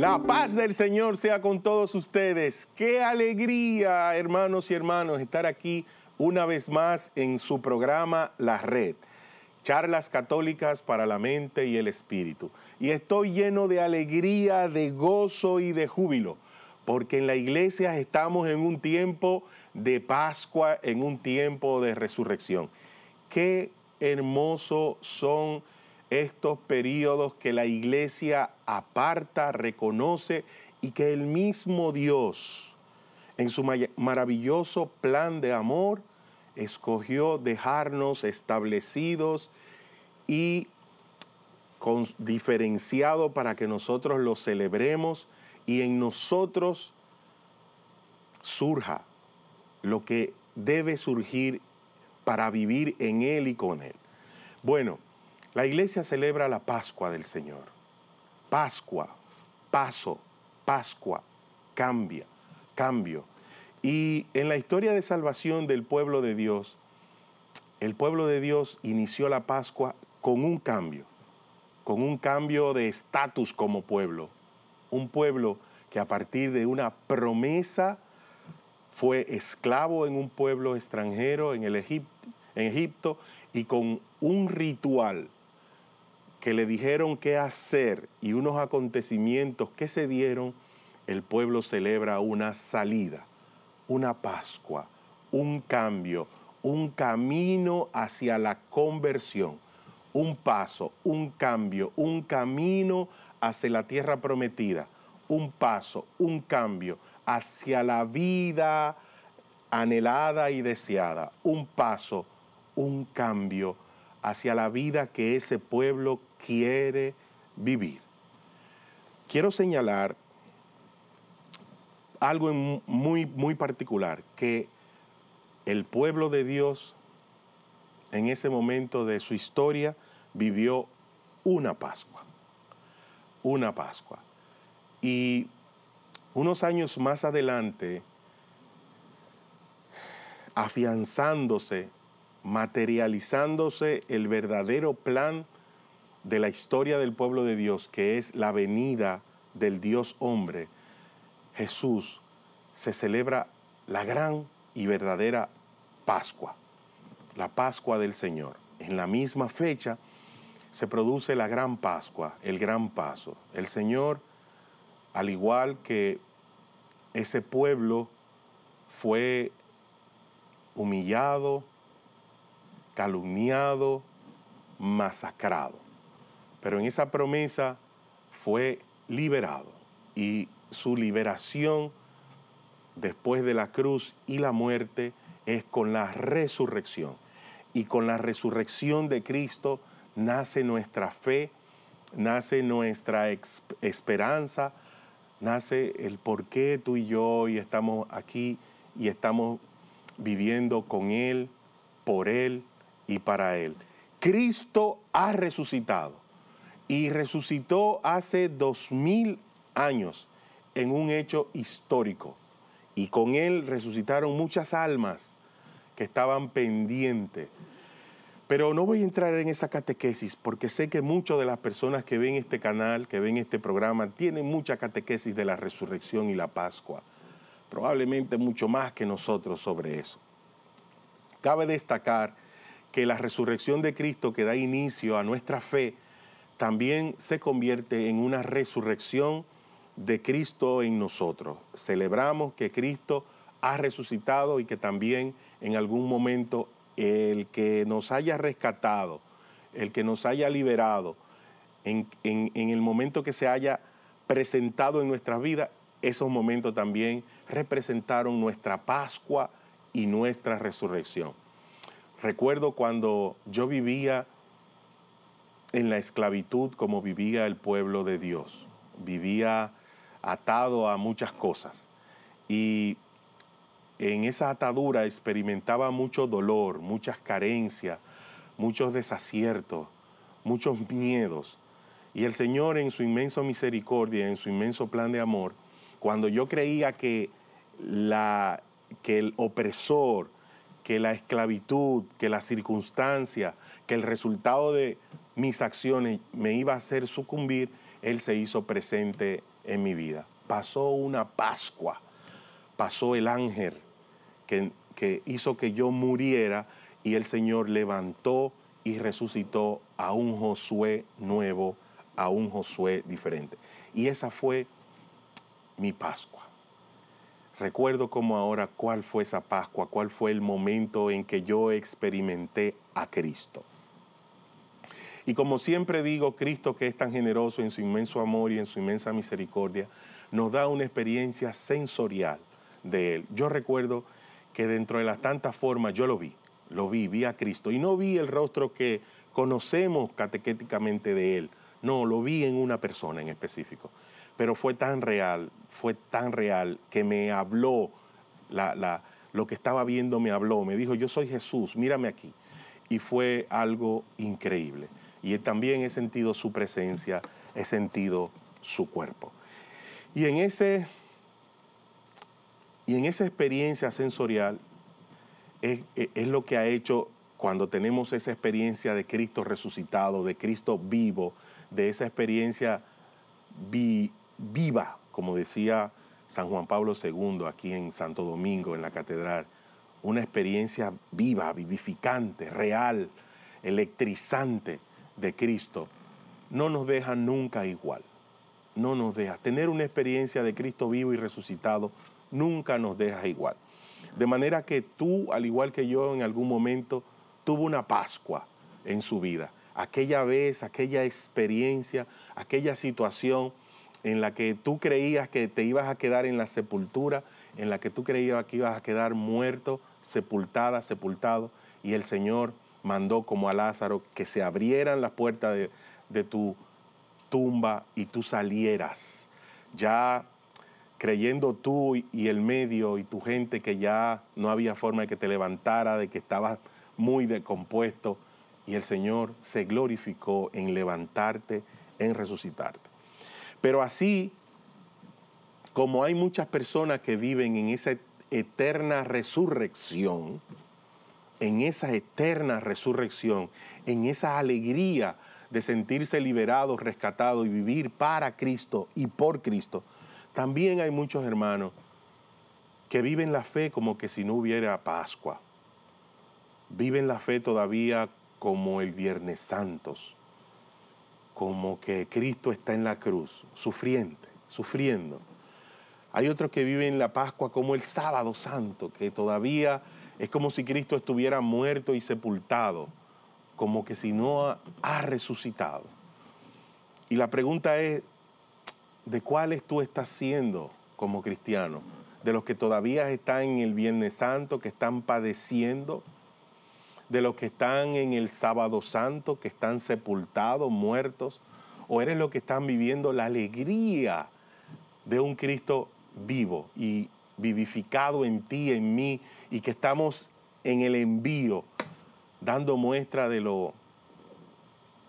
La paz del Señor sea con todos ustedes. Qué alegría, hermanos y hermanos, estar aquí una vez más en su programa La Red. Charlas católicas para la mente y el espíritu. Y estoy lleno de alegría, de gozo y de júbilo, porque en la iglesia estamos en un tiempo de Pascua, en un tiempo de resurrección. Qué hermoso son estos periodos que la iglesia aparta, reconoce y que el mismo Dios, en su maravilloso plan de amor, escogió dejarnos establecidos y diferenciados diferenciado para que nosotros lo celebremos y en nosotros surja lo que debe surgir para vivir en Él y con Él. Bueno, la iglesia celebra la Pascua del Señor. Pascua, paso, Pascua, cambia, cambio. Y en la historia de salvación del pueblo de Dios, el pueblo de Dios inició la Pascua con un cambio, con un cambio de estatus como pueblo. Un pueblo que a partir de una promesa fue esclavo en un pueblo extranjero, en, el en Egipto, y con un ritual que le dijeron qué hacer y unos acontecimientos que se dieron, el pueblo celebra una salida, una Pascua, un cambio, un camino hacia la conversión, un paso, un cambio, un camino hacia la tierra prometida, un paso, un cambio hacia la vida anhelada y deseada, un paso, un cambio hacia la vida que ese pueblo quiere vivir. Quiero señalar algo muy, muy particular, que el pueblo de Dios en ese momento de su historia vivió una Pascua, una Pascua. Y unos años más adelante, afianzándose, materializándose el verdadero plan de la historia del pueblo de Dios, que es la venida del Dios hombre, Jesús, se celebra la gran y verdadera Pascua, la Pascua del Señor. En la misma fecha se produce la gran Pascua, el gran paso. El Señor, al igual que ese pueblo, fue humillado, calumniado, masacrado pero en esa promesa fue liberado y su liberación después de la cruz y la muerte es con la resurrección. Y con la resurrección de Cristo nace nuestra fe, nace nuestra esperanza, nace el por qué tú y yo estamos aquí y estamos viviendo con Él, por Él y para Él. Cristo ha resucitado y resucitó hace dos mil años en un hecho histórico. Y con él resucitaron muchas almas que estaban pendientes. Pero no voy a entrar en esa catequesis porque sé que muchas de las personas que ven este canal, que ven este programa, tienen mucha catequesis de la resurrección y la Pascua. Probablemente mucho más que nosotros sobre eso. Cabe destacar que la resurrección de Cristo que da inicio a nuestra fe, también se convierte en una resurrección de Cristo en nosotros. Celebramos que Cristo ha resucitado y que también en algún momento el que nos haya rescatado, el que nos haya liberado, en, el momento que se haya presentado en nuestra vida, esos momentos también representaron nuestra Pascua y nuestra resurrección. Recuerdo cuando yo vivía en la esclavitud como vivía el pueblo de Dios. Vivía atado a muchas cosas. Y en esa atadura experimentaba mucho dolor, muchas carencias, muchos desaciertos, muchos miedos. Y el Señor en su inmenso misericordia, en su inmenso plan de amor, cuando yo creía que, la, que el opresor, que la esclavitud, que la circunstancia, que el resultado de, mis acciones me iba a hacer sucumbir, Él se hizo presente en mi vida. Pasó una Pascua, pasó el ángel que, que hizo que yo muriera y el Señor levantó y resucitó a un Josué nuevo, a un Josué diferente. Y esa fue mi Pascua. Recuerdo como ahora cuál fue esa Pascua, cuál fue el momento en que yo experimenté a Cristo. Y como siempre digo, Cristo que es tan generoso en su inmenso amor y en su inmensa misericordia, nos da una experiencia sensorial de Él. Yo recuerdo que dentro de las tantas formas yo lo vi, lo vi, vi a Cristo. Y no vi el rostro que conocemos catequéticamente de Él, no, lo vi en una persona en específico. Pero fue tan real, fue tan real que me habló, lo que estaba viendo me habló, me dijo, yo soy Jesús, mírame aquí. Y fue algo increíble y también he sentido su presencia, he sentido su cuerpo. Y en, ese, y en esa experiencia sensorial es, e, lo que ha hecho cuando tenemos esa experiencia de Cristo resucitado, de Cristo vivo, de esa experiencia viva, como decía San Juan Pablo II aquí en Santo Domingo, en la catedral, una experiencia viva, vivificante, real, electrizante, de Cristo no nos deja nunca igual. No nos deja. Tener una experiencia de Cristo vivo y resucitado nunca nos deja igual. De manera que tú, al igual que yo en algún momento, tuvo una Pascua en su vida. Aquella vez, aquella experiencia, aquella situación en la que tú creías que te ibas a quedar en la sepultura, en la que tú creías que ibas a quedar muerto, sepultada, sepultado, y el Señor mandó como a Lázaro que se abrieran las puertas de, tu tumba y tú salieras. Ya creyendo tú y el medio y tu gente que ya no había forma de que te levantara, de que estabas muy decompuesto, y el Señor se glorificó en levantarte, en resucitarte. Pero así como hay muchas personas que viven en esa eterna resurrección, en esa eterna resurrección, en esa alegría de sentirse liberado, rescatados... y vivir para Cristo y por Cristo. También hay muchos hermanos que viven la fe como que si no hubiera Pascua. Viven la fe todavía como el Viernes Santos, como que Cristo está en la cruz, sufriente, sufriendo. Hay otros que viven la Pascua como el sábado santo, que todavía es como si Cristo estuviera muerto y sepultado, como que si no ha, resucitado. Y la pregunta es, ¿de cuáles tú estás siendo como cristiano? ¿De los que todavía están en el Viernes Santo, que están padeciendo? ¿De los que están en el Sábado Santo, que están sepultados, muertos? ¿O eres los que están viviendo la alegría de un Cristo vivo y vivificado en ti, en mí, y que estamos en el envío dando muestra de lo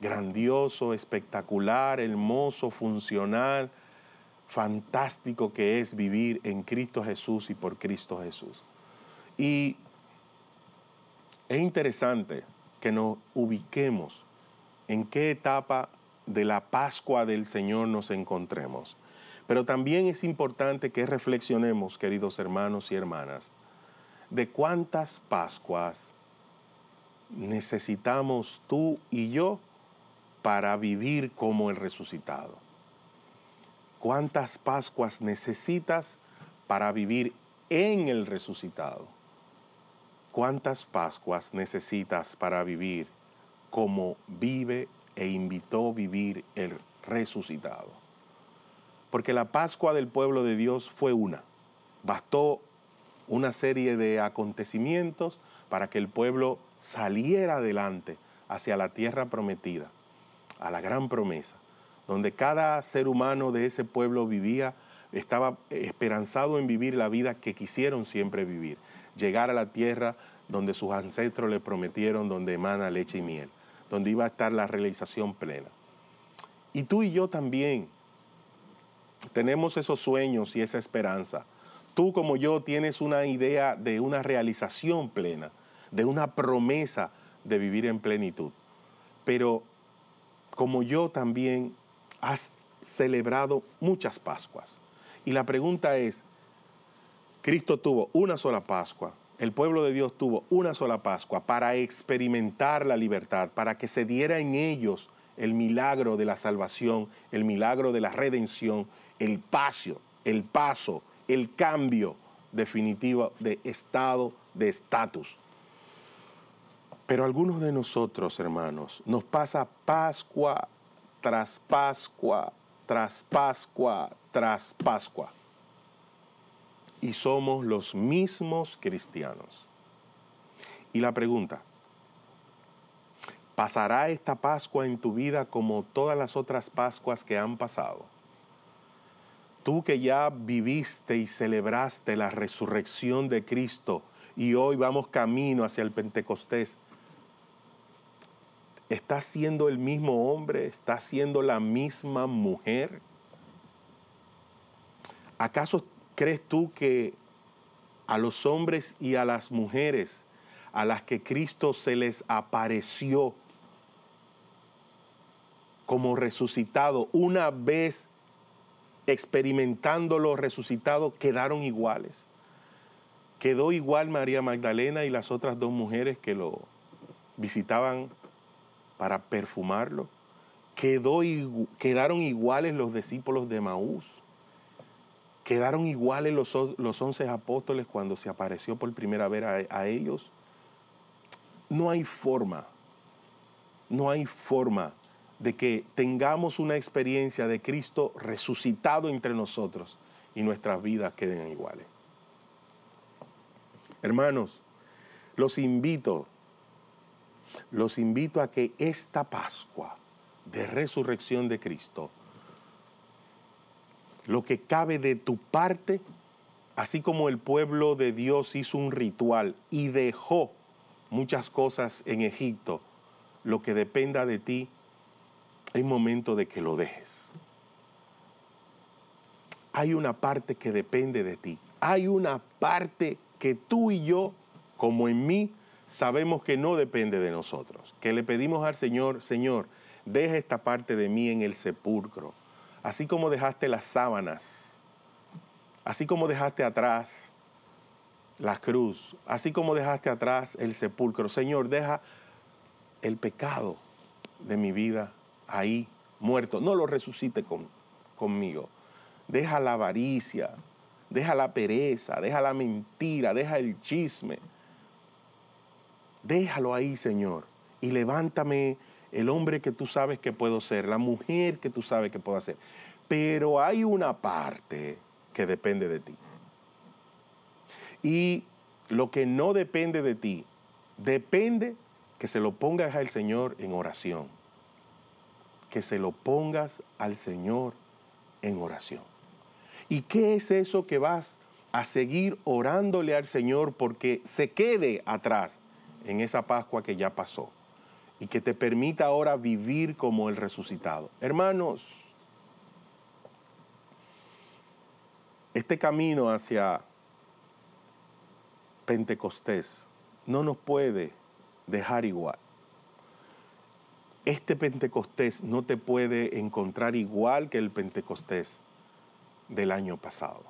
grandioso, espectacular, hermoso, funcional, fantástico que es vivir en Cristo Jesús y por Cristo Jesús. Y es interesante que nos ubiquemos en qué etapa de la Pascua del Señor nos encontremos. Pero también es importante que reflexionemos, queridos hermanos y hermanas, de cuántas Pascuas necesitamos tú y yo para vivir como el resucitado. ¿Cuántas Pascuas necesitas para vivir en el resucitado? ¿Cuántas Pascuas necesitas para vivir como vive e invitó vivir el resucitado? Porque la Pascua del pueblo de Dios fue una. Bastó una serie de acontecimientos para que el pueblo saliera adelante hacia la tierra prometida, a la gran promesa, donde cada ser humano de ese pueblo vivía, estaba esperanzado en vivir la vida que quisieron siempre vivir, llegar a la tierra donde sus ancestros le prometieron, donde emana leche y miel, donde iba a estar la realización plena. Y tú y yo también tenemos esos sueños y esa esperanza tú como yo tienes una idea de una realización plena, de una promesa de vivir en plenitud. Pero como yo también has celebrado muchas Pascuas. Y la pregunta es, Cristo tuvo una sola Pascua, el pueblo de Dios tuvo una sola Pascua para experimentar la libertad, para que se diera en ellos el milagro de la salvación, el milagro de la redención, el paso, el paso el cambio definitivo de estado, de estatus. Pero algunos de nosotros, hermanos, nos pasa Pascua tras Pascua, tras Pascua, tras Pascua. Y somos los mismos cristianos. Y la pregunta, ¿pasará esta Pascua en tu vida como todas las otras Pascuas que han pasado? Tú que ya viviste y celebraste la resurrección de Cristo y hoy vamos camino hacia el Pentecostés, ¿estás siendo el mismo hombre? ¿Estás siendo la misma mujer? ¿Acaso crees tú que a los hombres y a las mujeres a las que Cristo se les apareció como resucitado una vez experimentando lo resucitado quedaron iguales. Quedó igual María Magdalena y las otras dos mujeres que lo visitaban para perfumarlo. Quedó, quedaron iguales los discípulos de Maús. Quedaron iguales los, once apóstoles cuando se apareció por primera vez a ellos. No hay forma, no hay forma de que tengamos una experiencia de Cristo resucitado entre nosotros y nuestras vidas queden iguales. Hermanos, los invito, los invito a que esta Pascua de resurrección de Cristo, lo que cabe de tu parte, así como el pueblo de Dios hizo un ritual y dejó muchas cosas en Egipto, lo que dependa de ti, hay momento de que lo dejes. Hay una parte que depende de ti. Hay una parte que tú y yo, como en mí, sabemos que no depende de nosotros. Que le pedimos al Señor, Señor, deja esta parte de mí en el sepulcro. Así como dejaste las sábanas, así como dejaste atrás la cruz, así como dejaste atrás el sepulcro. Señor, deja el pecado de mi vida ahí muerto. No lo resucite con, conmigo. Deja la avaricia, deja la pereza, deja la mentira, deja el chisme. Déjalo ahí, Señor, y levántame el hombre que tú sabes que puedo ser, la mujer que tú sabes que puedo ser. Pero hay una parte que depende de ti. Y lo que no depende de ti, depende que se lo pongas al Señor en oración que se lo pongas al Señor en oración. ¿Y qué es eso que vas a seguir orándole al Señor porque se quede atrás en esa Pascua que ya pasó y que te permita ahora vivir como el resucitado? Hermanos, este camino hacia Pentecostés no nos puede dejar igual este Pentecostés no te puede encontrar igual que el Pentecostés del año pasado.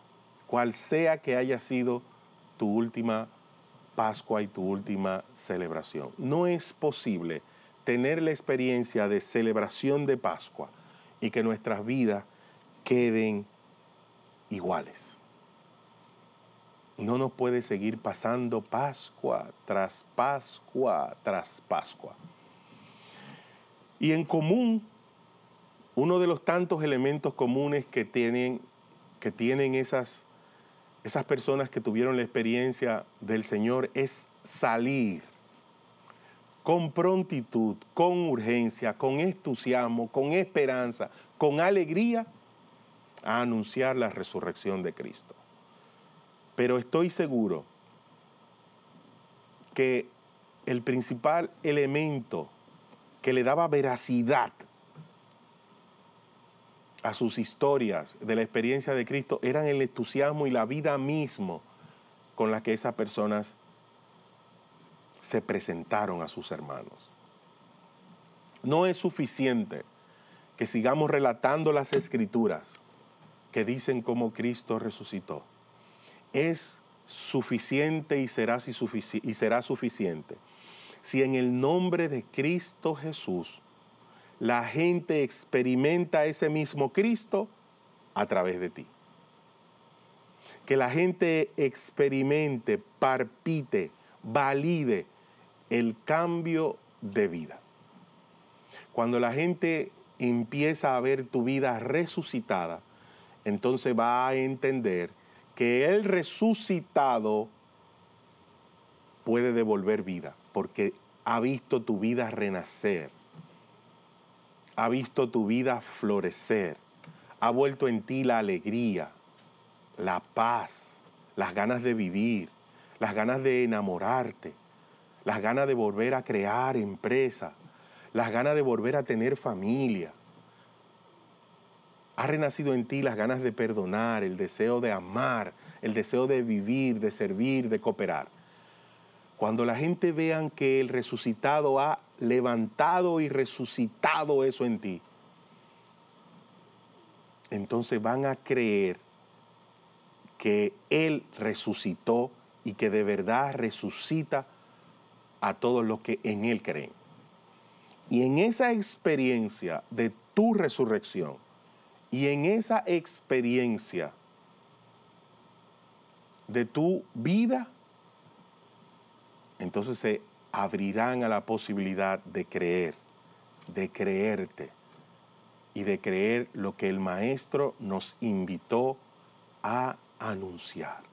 Cual sea que haya sido tu última Pascua y tu última celebración. No es posible tener la experiencia de celebración de Pascua y que nuestras vidas queden iguales. No nos puede seguir pasando Pascua tras Pascua tras Pascua. Y en común, uno de los tantos elementos comunes que tienen, que tienen esas, esas personas que tuvieron la experiencia del Señor es salir con prontitud, con urgencia, con entusiasmo, con esperanza, con alegría a anunciar la resurrección de Cristo. Pero estoy seguro que el principal elemento que le daba veracidad a sus historias de la experiencia de Cristo eran el entusiasmo y la vida mismo con la que esas personas se presentaron a sus hermanos. No es suficiente que sigamos relatando las escrituras que dicen cómo Cristo resucitó. Es suficiente y será, y será suficiente si en el nombre de Cristo Jesús la gente experimenta ese mismo Cristo a través de ti. Que la gente experimente, parpite, valide el cambio de vida. Cuando la gente empieza a ver tu vida resucitada, entonces va a entender que el resucitado puede devolver vida porque ha visto tu vida renacer, ha visto tu vida florecer, ha vuelto en ti la alegría, la paz, las ganas de vivir, las ganas de enamorarte, las ganas de volver a crear empresa, las ganas de volver a tener familia. Ha renacido en ti las ganas de perdonar, el deseo de amar, el deseo de vivir, de servir, de cooperar. Cuando la gente vean que el resucitado ha levantado y resucitado eso en ti, entonces van a creer que Él resucitó y que de verdad resucita a todos los que en Él creen. Y en esa experiencia de tu resurrección y en esa experiencia de tu vida, entonces se abrirán a la posibilidad de creer, de creerte y de creer lo que el Maestro nos invitó a anunciar.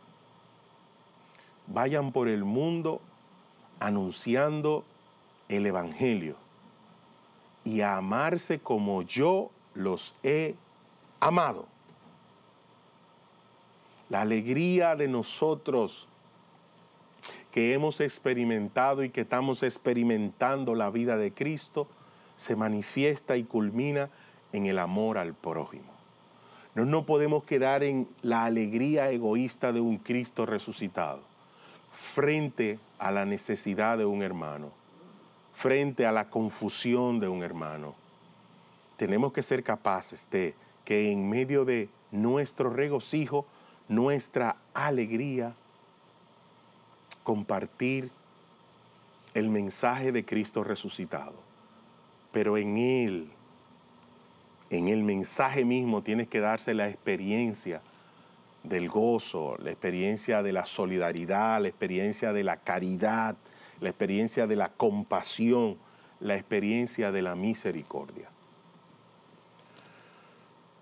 Vayan por el mundo anunciando el Evangelio y a amarse como yo los he amado. La alegría de nosotros que hemos experimentado y que estamos experimentando la vida de Cristo se manifiesta y culmina en el amor al prójimo. No nos podemos quedar en la alegría egoísta de un Cristo resucitado frente a la necesidad de un hermano, frente a la confusión de un hermano. Tenemos que ser capaces de que en medio de nuestro regocijo, nuestra alegría, compartir el mensaje de Cristo resucitado. Pero en Él, en el mensaje mismo, tienes que darse la experiencia del gozo, la experiencia de la solidaridad, la experiencia de la caridad, la experiencia de la compasión, la experiencia de la misericordia.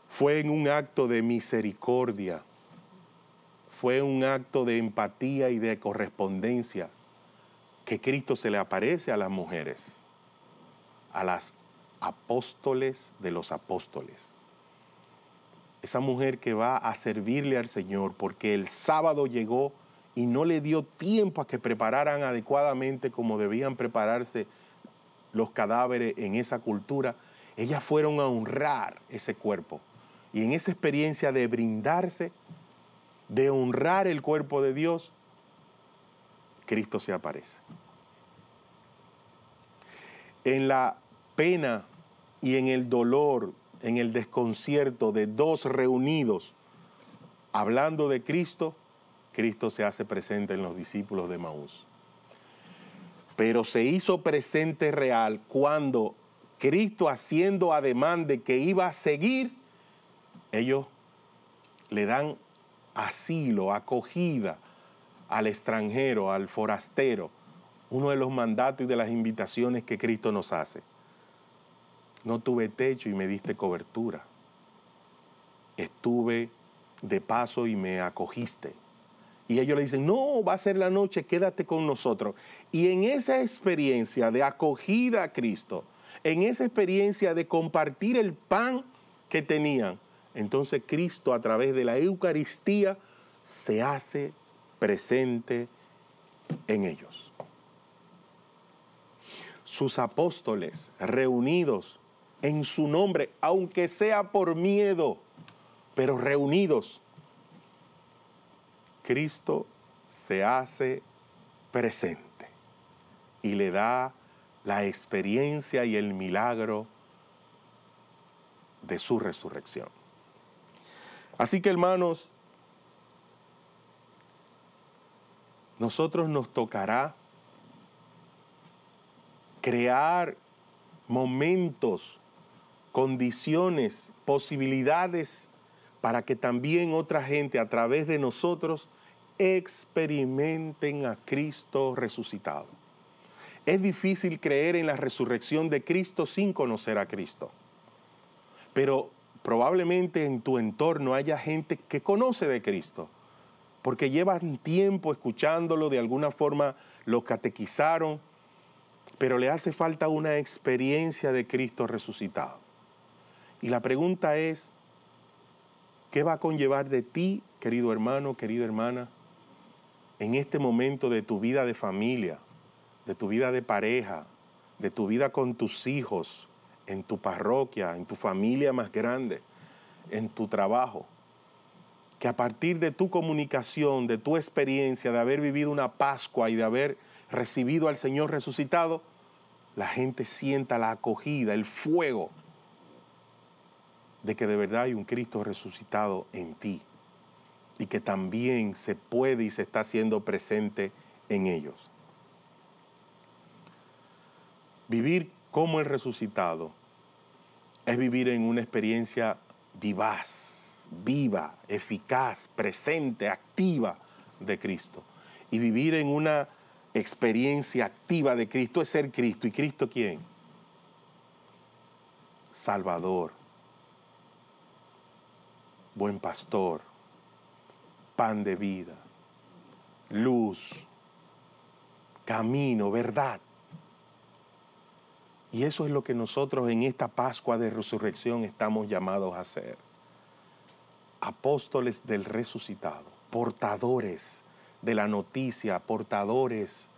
Fue en un acto de misericordia fue un acto de empatía y de correspondencia que Cristo se le aparece a las mujeres, a las apóstoles de los apóstoles. Esa mujer que va a servirle al Señor porque el sábado llegó y no le dio tiempo a que prepararan adecuadamente como debían prepararse los cadáveres en esa cultura, ellas fueron a honrar ese cuerpo. Y en esa experiencia de brindarse, de honrar el cuerpo de Dios, Cristo se aparece. En la pena y en el dolor, en el desconcierto de dos reunidos, hablando de Cristo, Cristo se hace presente en los discípulos de Maús. Pero se hizo presente real cuando Cristo haciendo ademán de que iba a seguir, ellos le dan asilo, acogida al extranjero, al forastero, uno de los mandatos y de las invitaciones que Cristo nos hace. No tuve techo y me diste cobertura. Estuve de paso y me acogiste. Y ellos le dicen, no, va a ser la noche, quédate con nosotros. Y en esa experiencia de acogida a Cristo, en esa experiencia de compartir el pan que tenían, entonces Cristo a través de la Eucaristía se hace presente en ellos. Sus apóstoles reunidos en su nombre, aunque sea por miedo, pero reunidos, Cristo se hace presente y le da la experiencia y el milagro de su resurrección. Así que hermanos, nosotros nos tocará crear momentos, condiciones, posibilidades para que también otra gente a través de nosotros experimenten a Cristo resucitado. Es difícil creer en la resurrección de Cristo sin conocer a Cristo. Pero probablemente en tu entorno haya gente que conoce de Cristo, porque llevan tiempo escuchándolo, de alguna forma lo catequizaron, pero le hace falta una experiencia de Cristo resucitado. Y la pregunta es, ¿qué va a conllevar de ti, querido hermano, querida hermana, en este momento de tu vida de familia, de tu vida de pareja, de tu vida con tus hijos, en tu parroquia, en tu familia más grande, en tu trabajo. Que a partir de tu comunicación, de tu experiencia, de haber vivido una Pascua y de haber recibido al Señor resucitado, la gente sienta la acogida, el fuego de que de verdad hay un Cristo resucitado en ti y que también se puede y se está haciendo presente en ellos. Vivir como el resucitado es vivir en una experiencia vivaz, viva, eficaz, presente, activa de Cristo. Y vivir en una experiencia activa de Cristo es ser Cristo. ¿Y Cristo quién? Salvador, buen pastor, pan de vida, luz, camino, verdad. Y eso es lo que nosotros en esta Pascua de Resurrección estamos llamados a hacer. Apóstoles del resucitado, portadores de la noticia, portadores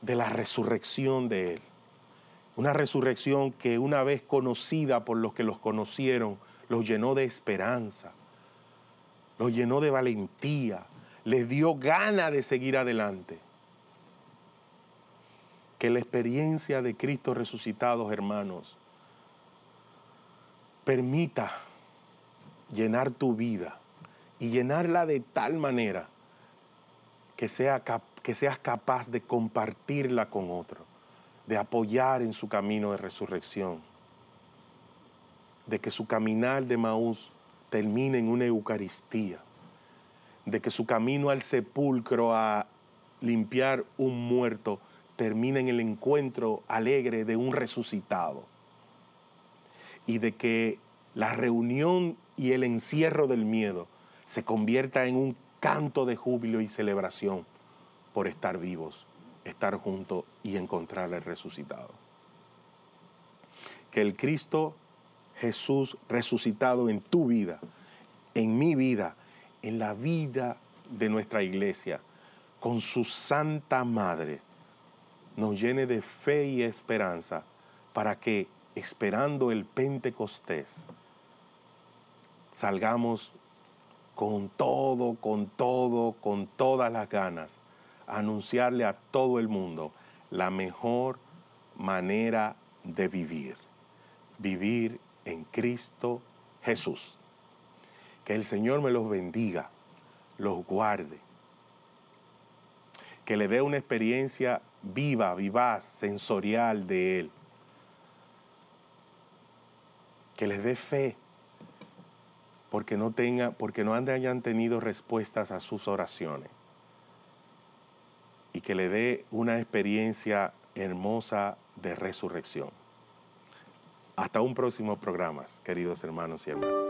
de la resurrección de Él. Una resurrección que una vez conocida por los que los conocieron, los llenó de esperanza, los llenó de valentía, les dio gana de seguir adelante que la experiencia de Cristo resucitado, hermanos, permita llenar tu vida y llenarla de tal manera que, sea, que seas capaz de compartirla con otro, de apoyar en su camino de resurrección, de que su caminar de Maús termine en una Eucaristía, de que su camino al sepulcro a limpiar un muerto termina en el encuentro alegre de un resucitado y de que la reunión y el encierro del miedo se convierta en un canto de júbilo y celebración por estar vivos, estar juntos y encontrar al resucitado. Que el Cristo Jesús resucitado en tu vida, en mi vida, en la vida de nuestra iglesia, con su Santa Madre, nos llene de fe y esperanza para que, esperando el Pentecostés, salgamos con todo, con todo, con todas las ganas, a anunciarle a todo el mundo la mejor manera de vivir, vivir en Cristo Jesús. Que el Señor me los bendiga, los guarde, que le dé una experiencia viva, vivaz, sensorial de Él. Que les dé fe, porque no, tenga, porque no hayan tenido respuestas a sus oraciones. Y que le dé una experiencia hermosa de resurrección. Hasta un próximo programa, queridos hermanos y hermanas.